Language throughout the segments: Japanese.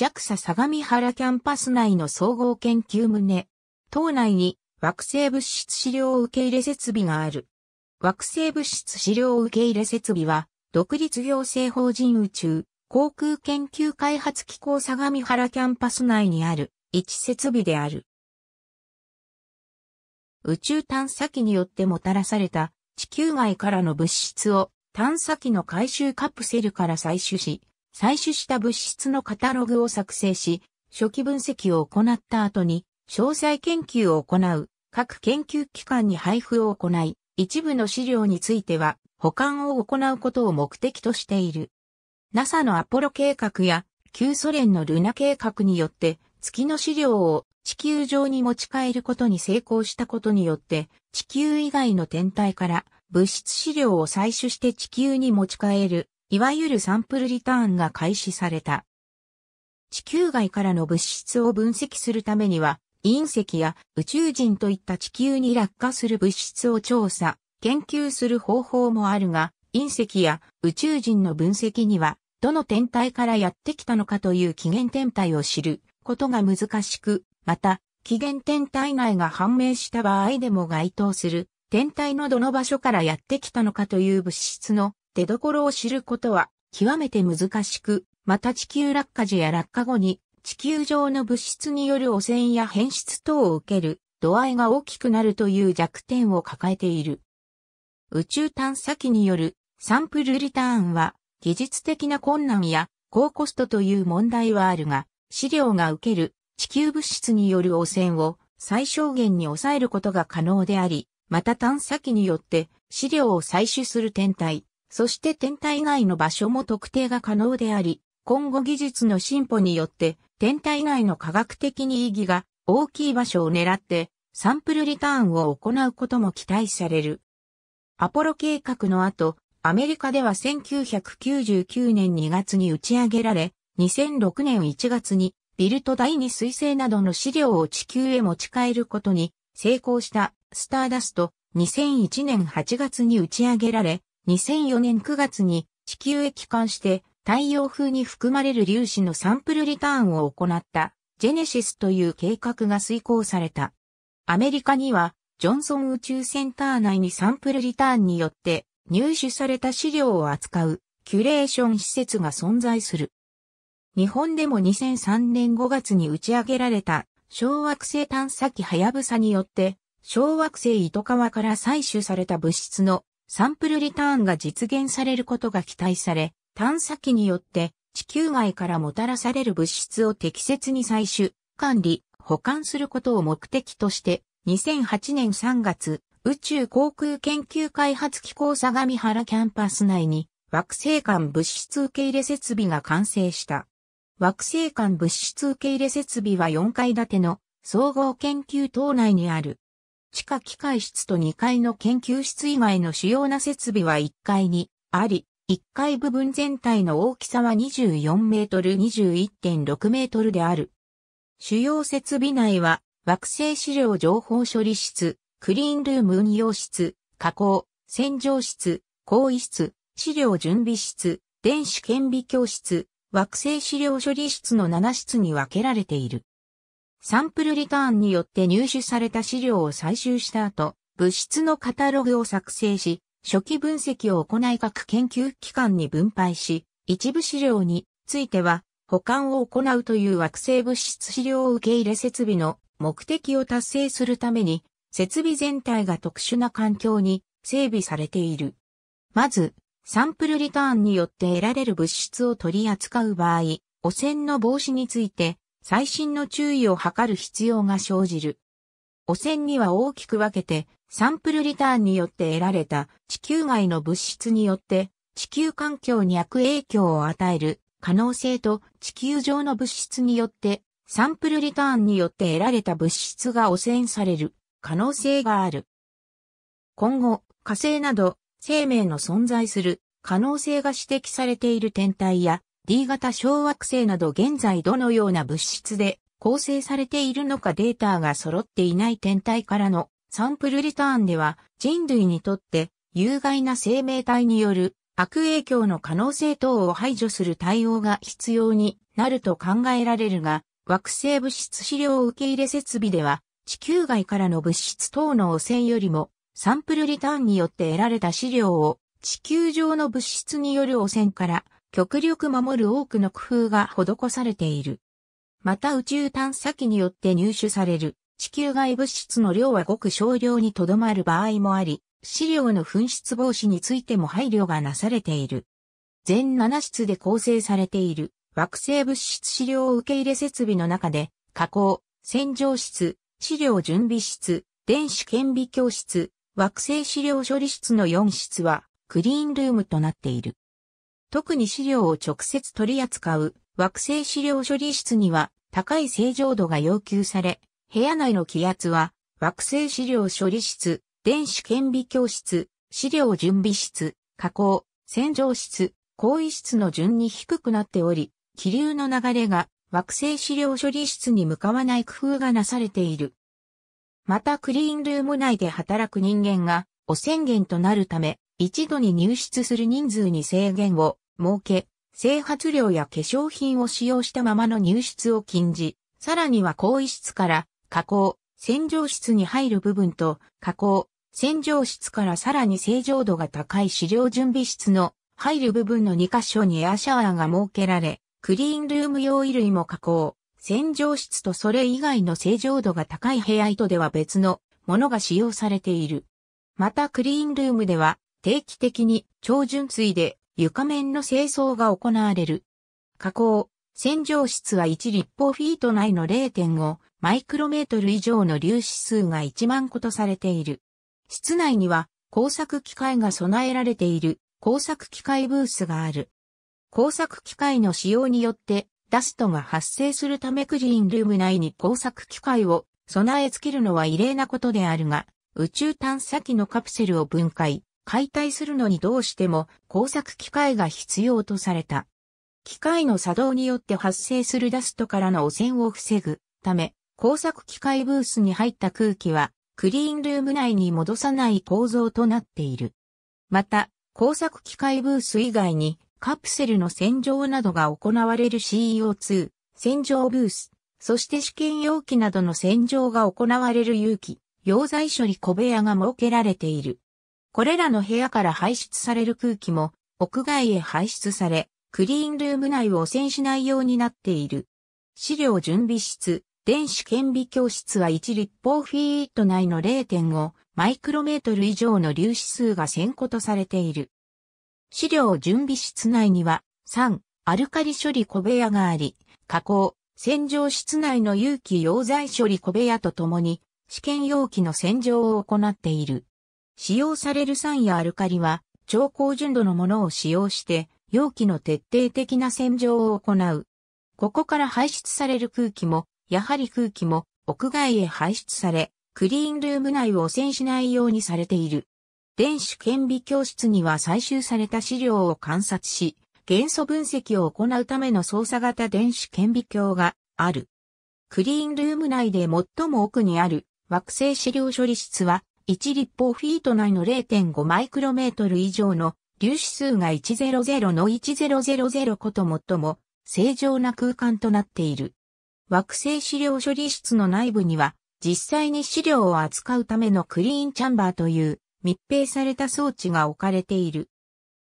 JAXA 相模原キャンパス内の総合研究棟。島内に惑星物質資料受け入れ設備がある。惑星物質資料受け入れ設備は、独立行政法人宇宙、航空研究開発機構相模原キャンパス内にある、一設備である。宇宙探査機によってもたらされた地球外からの物質を探査機の回収カプセルから採取し、採取した物質のカタログを作成し、初期分析を行った後に、詳細研究を行う、各研究機関に配布を行い、一部の資料については、保管を行うことを目的としている。NASA のアポロ計画や、旧ソ連のルナ計画によって、月の資料を地球上に持ち帰ることに成功したことによって、地球以外の天体から物質資料を採取して地球に持ち帰るいわゆるサンプルリターンが開始された。地球外からの物質を分析するためには、隕石や宇宙人といった地球に落下する物質を調査、研究する方法もあるが、隕石や宇宙人の分析には、どの天体からやってきたのかという起源天体を知ることが難しく、また、起源天体内が判明した場合でも該当する天体のどの場所からやってきたのかという物質の出所を知ることは極めて難しく、また地球落下時や落下後に地球上の物質による汚染や変質等を受ける度合いが大きくなるという弱点を抱えている。宇宙探査機によるサンプルリターンは技術的な困難や高コストという問題はあるが、資料が受ける地球物質による汚染を最小限に抑えることが可能であり、また探査機によって資料を採取する天体、そして天体内の場所も特定が可能であり、今後技術の進歩によって天体内の科学的に意義が大きい場所を狙ってサンプルリターンを行うことも期待される。アポロ計画の後、アメリカでは1999年2月に打ち上げられ、2006年1月にビルト第2彗星などの資料を地球へ持ち帰ることに成功したスターダスト2001年8月に打ち上げられ、2004年9月に地球へ帰還して太陽風に含まれる粒子のサンプルリターンを行ったジェネシスという計画が遂行された。アメリカにはジョンソン宇宙センター内にサンプルリターンによって入手された資料を扱うキュレーション施設が存在する。日本でも2003年5月に打ち上げられた小惑星探査機はやぶさによって小惑星糸川から採取された物質のサンプルリターンが実現されることが期待され、探査機によって地球外からもたらされる物質を適切に採取、管理、保管することを目的として、2008年3月、宇宙航空研究開発機構相模原キャンパス内に惑星間物質受け入れ設備が完成した。惑星間物質受け入れ設備は4階建ての総合研究棟内にある地下機械室と2階の研究室以外の主要な設備は1階にあり、1階部分全体の大きさは24メートル21.6メートルである。主要設備内は惑星資料情報処理室、クリーンルーム運用室、加工、洗浄室、更衣室、資料準備室、電子顕微鏡室、惑星資料処理室の7室に分けられている。サンプルリターンによって入手された資料を採集した後、物質のカタログを作成し、初期分析を行い各研究機関に分配し、一部資料については保管を行うという惑星物質資料受け入れ設備の目的を達成するために、設備全体が特殊な環境に整備されている。まず、サンプルリターンによって得られる物質を取り扱う場合、汚染の防止について、最新の注意を図る必要が生じる。汚染には大きく分けて、サンプルリターンによって得られた地球外の物質によって地球環境に悪影響を与える可能性と地球上の物質によってサンプルリターンによって得られた物質が汚染される可能性がある。今後、火星など生命の存在する可能性が指摘されている天体や D 型小惑星など現在どのような物質で構成されているのかデータが揃っていない天体からのサンプルリターンでは人類にとって有害な生命体による悪影響の可能性等を排除する対応が必要になると考えられるが、惑星物質資料受け入れ設備では、地球外からの物質等の汚染よりも、サンプルリターンによって得られた資料を、地球上の物質による汚染から極力守る多くの工夫が施されている。また宇宙探査機によって入手される地球外物質の量はごく少量にとどまる場合もあり、資料の紛失防止についても配慮がなされている。全7室で構成されている惑星物質資料受け入れ設備の中で、加工、洗浄室、資料準備室、電子顕微鏡室、惑星資料処理室の4室はクリーンルームとなっている。特に資料を直接取り扱う惑星資料処理室には高い正常度が要求され、部屋内の気圧は惑星資料処理室、電子顕微鏡室、資料準備室、加工、洗浄室、更衣室の順に低くなっており、気流の流れが惑星資料処理室に向かわない工夫がなされている。またクリーンルーム内で働く人間が汚染源となるため、一度に入室する人数に制限を設け、整髪料や化粧品を使用したままの入室を禁じ、さらには更衣室から加工、洗浄室に入る部分と加工、洗浄室からさらに正常度が高い資料準備室の入る部分の2箇所にエアシャワーが設けられ、クリーンルーム用衣類も加工、洗浄室とそれ以外の正常度が高い部屋糸では別のものが使用されている。またクリーンルームでは定期的に超純水で床面の清掃が行われる。加工、洗浄室は1立方フィート内の0.5マイクロメートル以上の粒子数が1万個とされている。室内には工作機械が備えられている工作機械ブースがある。工作機械の使用によってダストが発生するためクリーンルーム内に工作機械を備え付けるのは異例なことであるが、宇宙探査機のカプセルを分解、解体するのにどうしても工作機械が必要とされた。機械の作動によって発生するダストからの汚染を防ぐため、工作機械ブースに入った空気はクリーンルーム内に戻さない構造となっている。また、工作機械ブース以外にカプセルの洗浄などが行われる CO2、洗浄ブース、そして試験容器などの洗浄が行われる有機、溶剤処理小部屋が設けられている。これらの部屋から排出される空気も屋外へ排出され、クリーンルーム内を汚染しないようになっている。資料準備室、電子顕微鏡室は1立方フィート内の0.5マイクロメートル以上の粒子数が1000個とされている。資料準備室内には3アルカリ処理小部屋があり、加工、洗浄室内の有機溶剤処理小部屋とともに試験容器の洗浄を行っている。使用される酸やアルカリは、超高純度のものを使用して、容器の徹底的な洗浄を行う。ここから排出される空気も、やはり空気も、屋外へ排出され、クリーンルーム内を汚染しないようにされている。電子顕微鏡室には採集された資料を観察し、元素分析を行うための操作型電子顕微鏡がある。クリーンルーム内で最も奥にある惑星資料処理室は1立方フィート内の0.5マイクロメートル以上の粒子数が100の1000こと最も正常な空間となっている。惑星資料処理室の内部には実際に資料を扱うためのクリーンチャンバーという密閉された装置が置かれている。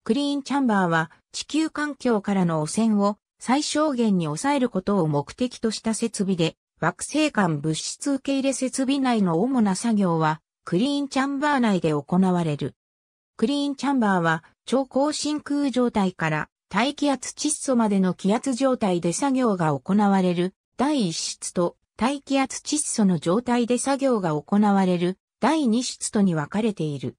クリーンチャンバーは地球環境からの汚染を最小限に抑えることを目的とした設備で惑星間物質受け入れ設備内の主な作業はクリーンチャンバー内で行われる。クリーンチャンバーは超高真空状態から大気圧窒素までの気圧状態で作業が行われる第1室と大気圧窒素の状態で作業が行われる第2室とに分かれている。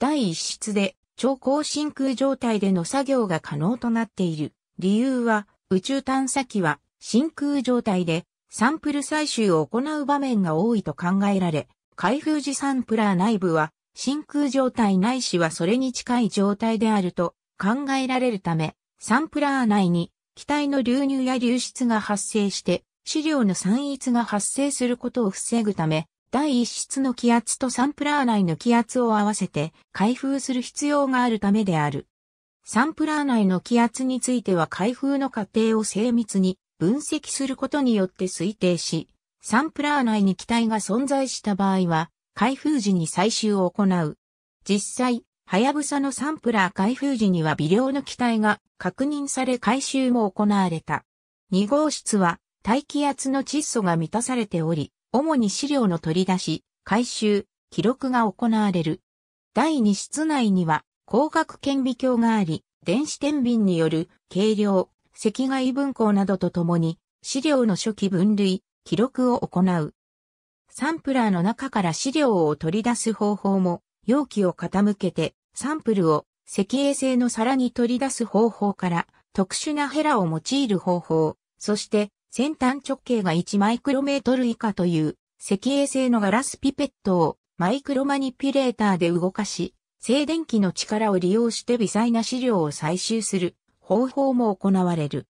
第1室で超高真空状態での作業が可能となっている理由は宇宙探査機は真空状態でサンプル採集を行う場面が多いと考えられ、開封時サンプラー内部は真空状態ないしはそれに近い状態であると考えられるため、サンプラー内に気体の流入や流出が発生して資料の散逸が発生することを防ぐため、第一室の気圧とサンプラー内の気圧を合わせて開封する必要があるためである。サンプラー内の気圧については開封の過程を精密に分析することによって推定し、サンプラー内に機体が存在した場合は、開封時に採集を行う。実際、はやぶさのサンプラー開封時には微量の機体が確認され回収も行われた。2号室は大気圧の窒素が満たされており、主に資料の取り出し、回収、記録が行われる。第2室内には光学顕微鏡があり、電子天秤による軽量、赤外分光などとともに、資料の初期分類、記録を行う。サンプラーの中から資料を取り出す方法も、容器を傾けてサンプルを石英製の皿に取り出す方法から特殊なヘラを用いる方法、そして先端直径が1マイクロメートル以下という石英製のガラスピペットをマイクロマニピュレーターで動かし、静電気の力を利用して微細な資料を採集する方法も行われる。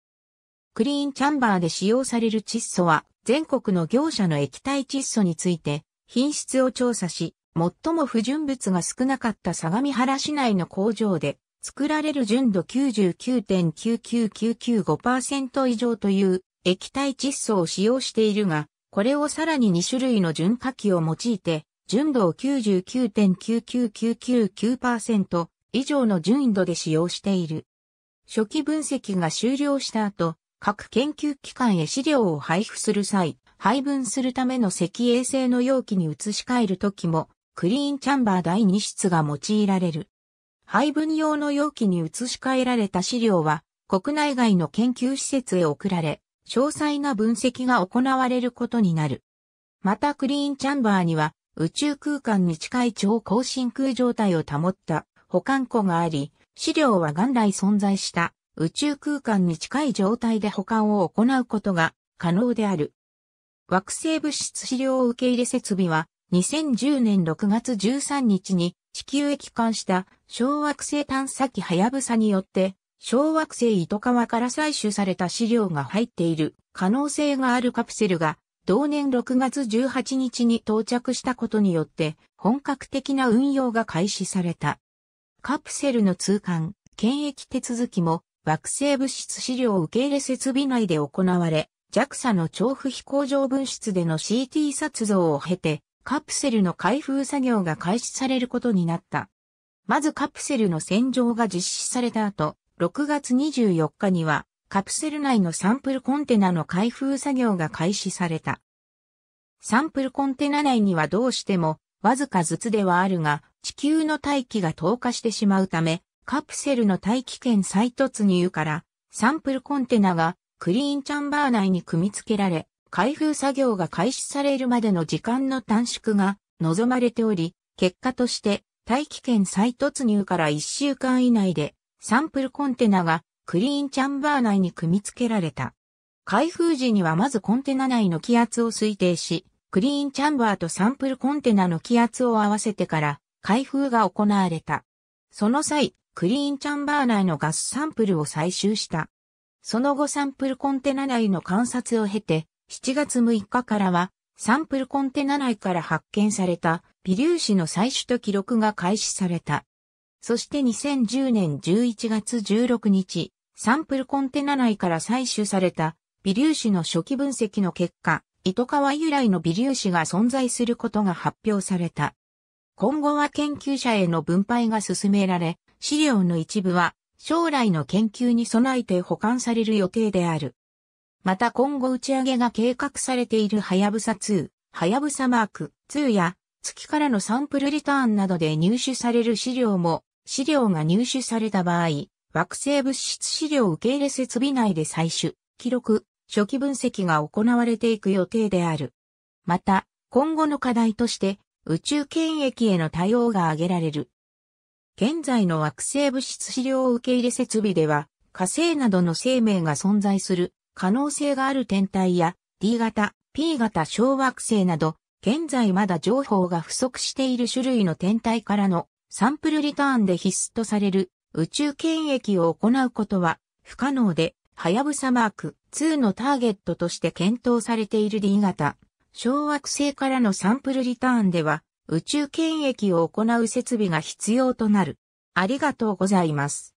クリーンチャンバーで使用される窒素は全国の業者の液体窒素について品質を調査し、最も不純物が少なかった相模原市内の工場で作られる純度99.99995%以上という液体窒素を使用しているが、これをさらに2種類の純化器を用いて、純度を99.99999%以上の純度で使用している。初期分析が終了した後、各研究機関へ資料を配布する際、配分するための赤衛星の容器に移し替えるときも、クリーンチャンバー第2室が用いられる。配分用の容器に移し替えられた資料は、国内外の研究施設へ送られ、詳細な分析が行われることになる。またクリーンチャンバーには、宇宙空間に近い超高真空状態を保った保管庫があり、資料は元来存在した宇宙空間に近い状態で保管を行うことが可能である。惑星物質資料受け入れ設備は2010年6月13日に地球へ帰還した小惑星探査機ハヤブサによって小惑星糸川から採取された資料が入っている可能性があるカプセルが同年6月18日に到着したことによって本格的な運用が開始された。カプセルの通関、検疫手続きも惑星物質資料受け入れ設備内で行われ、JAXA の調布飛行場分室での CT 撮像を経て、カプセルの開封作業が開始されることになった。まずカプセルの洗浄が実施された後、6月24日には、カプセル内のサンプルコンテナの開封作業が開始された。サンプルコンテナ内にはどうしても、わずかずつではあるが、地球の大気が透過してしまうため、カプセルの大気圏再突入からサンプルコンテナがクリーンチャンバー内に組み付けられ、開封作業が開始されるまでの時間の短縮が望まれており、結果として大気圏再突入から1週間以内でサンプルコンテナがクリーンチャンバー内に組み付けられた。開封時にはまずコンテナ内の気圧を推定し、クリーンチャンバーとサンプルコンテナの気圧を合わせてから開封が行われた。その際、クリーンチャンバー内のガスサンプルを採集した。その後サンプルコンテナ内の観察を経て、7月6日からは、サンプルコンテナ内から発見された微粒子の採取と記録が開始された。そして2010年11月16日、サンプルコンテナ内から採取された微粒子の初期分析の結果、糸川由来の微粒子が存在することが発表された。今後は研究者への分配が進められ、資料の一部は将来の研究に備えて保管される予定である。また今後打ち上げが計画されているはやぶさ2、はやぶさマーク2や月からのサンプルリターンなどで入手される資料も資料が入手された場合、惑星物質資料受け入れ設備内で採取、記録、初期分析が行われていく予定である。また、今後の課題として、宇宙検疫への対応が挙げられる。現在の惑星物質資料受け入れ設備では、火星などの生命が存在する可能性がある天体や D 型、P 型小惑星など、現在まだ情報が不足している種類の天体からのサンプルリターンで必須とされる宇宙検疫を行うことは不可能で、はやぶさマーク2のターゲットとして検討されている D 型、小惑星からのサンプルリターンでは、宇宙検疫を行う設備が必要となる。ありがとうございます。